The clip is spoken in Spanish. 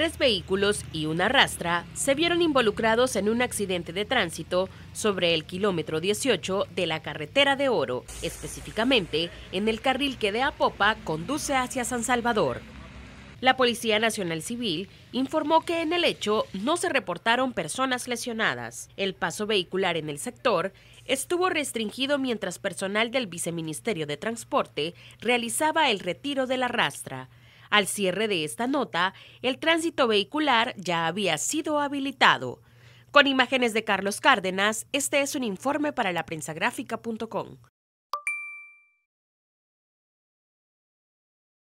tres vehículos y una rastra se vieron involucrados en un accidente de tránsito sobre el kilómetro 18 de la carretera de Oro, específicamente en el carril que de Apopa conduce hacia San Salvador. La Policía Nacional Civil informó que en el hecho no se reportaron personas lesionadas. El paso vehicular en el sector estuvo restringido mientras personal del Viceministerio de Transporte realizaba el retiro de la rastra. Al cierre de esta nota, el tránsito vehicular ya había sido habilitado. Con imágenes de Carlos Cárdenas, este es un informe para la